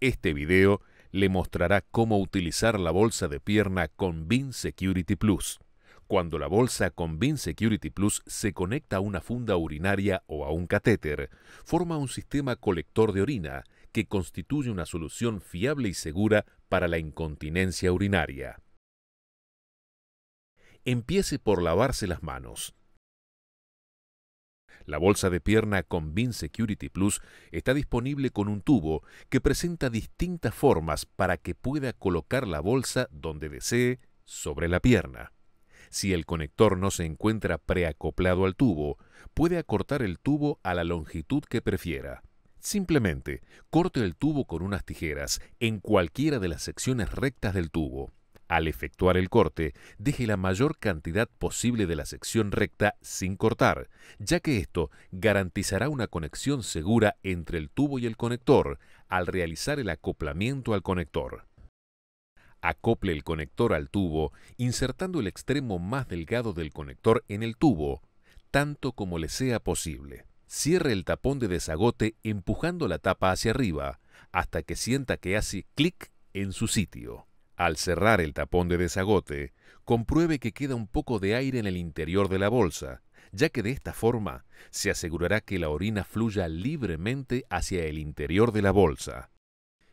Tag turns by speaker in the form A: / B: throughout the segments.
A: Este video le mostrará cómo utilizar la bolsa de pierna con BIN Security Plus. Cuando la bolsa con BIN Security Plus se conecta a una funda urinaria o a un catéter, forma un sistema colector de orina que constituye una solución fiable y segura para la incontinencia urinaria. Empiece por lavarse las manos. La bolsa de pierna con Convin Security Plus está disponible con un tubo que presenta distintas formas para que pueda colocar la bolsa donde desee sobre la pierna. Si el conector no se encuentra preacoplado al tubo, puede acortar el tubo a la longitud que prefiera. Simplemente corte el tubo con unas tijeras en cualquiera de las secciones rectas del tubo. Al efectuar el corte, deje la mayor cantidad posible de la sección recta sin cortar, ya que esto garantizará una conexión segura entre el tubo y el conector al realizar el acoplamiento al conector. Acople el conector al tubo insertando el extremo más delgado del conector en el tubo, tanto como le sea posible. Cierre el tapón de desagote empujando la tapa hacia arriba hasta que sienta que hace clic en su sitio. Al cerrar el tapón de desagote, compruebe que queda un poco de aire en el interior de la bolsa, ya que de esta forma se asegurará que la orina fluya libremente hacia el interior de la bolsa.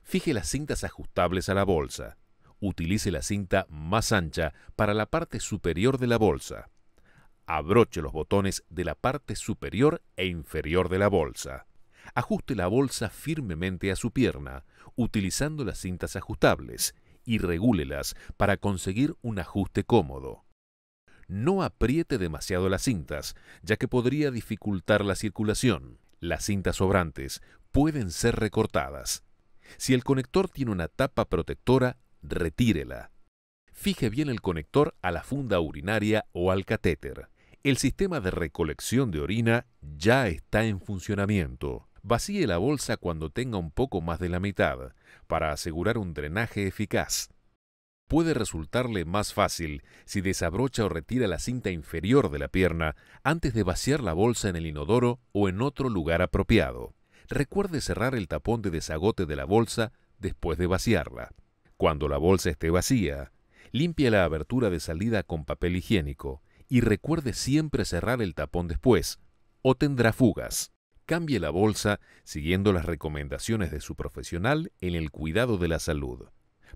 A: Fije las cintas ajustables a la bolsa. Utilice la cinta más ancha para la parte superior de la bolsa. Abroche los botones de la parte superior e inferior de la bolsa. Ajuste la bolsa firmemente a su pierna, utilizando las cintas ajustables y regúlelas para conseguir un ajuste cómodo. No apriete demasiado las cintas, ya que podría dificultar la circulación. Las cintas sobrantes pueden ser recortadas. Si el conector tiene una tapa protectora, retírela. Fije bien el conector a la funda urinaria o al catéter. El sistema de recolección de orina ya está en funcionamiento. Vacíe la bolsa cuando tenga un poco más de la mitad, para asegurar un drenaje eficaz. Puede resultarle más fácil si desabrocha o retira la cinta inferior de la pierna antes de vaciar la bolsa en el inodoro o en otro lugar apropiado. Recuerde cerrar el tapón de desagote de la bolsa después de vaciarla. Cuando la bolsa esté vacía, limpie la abertura de salida con papel higiénico y recuerde siempre cerrar el tapón después, o tendrá fugas cambie la bolsa siguiendo las recomendaciones de su profesional en el cuidado de la salud.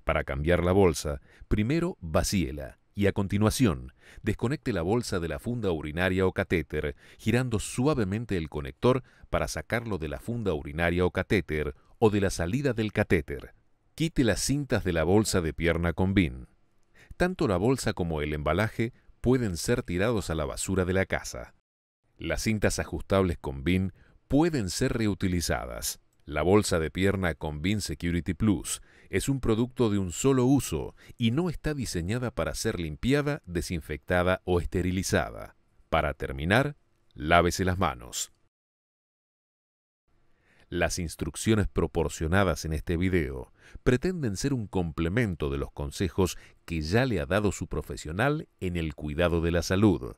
A: Para cambiar la bolsa, primero vacíela y a continuación desconecte la bolsa de la funda urinaria o catéter, girando suavemente el conector para sacarlo de la funda urinaria o catéter o de la salida del catéter. Quite las cintas de la bolsa de pierna con BIN. Tanto la bolsa como el embalaje pueden ser tirados a la basura de la casa. Las cintas ajustables con BIN pueden ser reutilizadas. La bolsa de pierna con Security Plus es un producto de un solo uso y no está diseñada para ser limpiada, desinfectada o esterilizada. Para terminar, lávese las manos. Las instrucciones proporcionadas en este video pretenden ser un complemento de los consejos que ya le ha dado su profesional en el cuidado de la salud.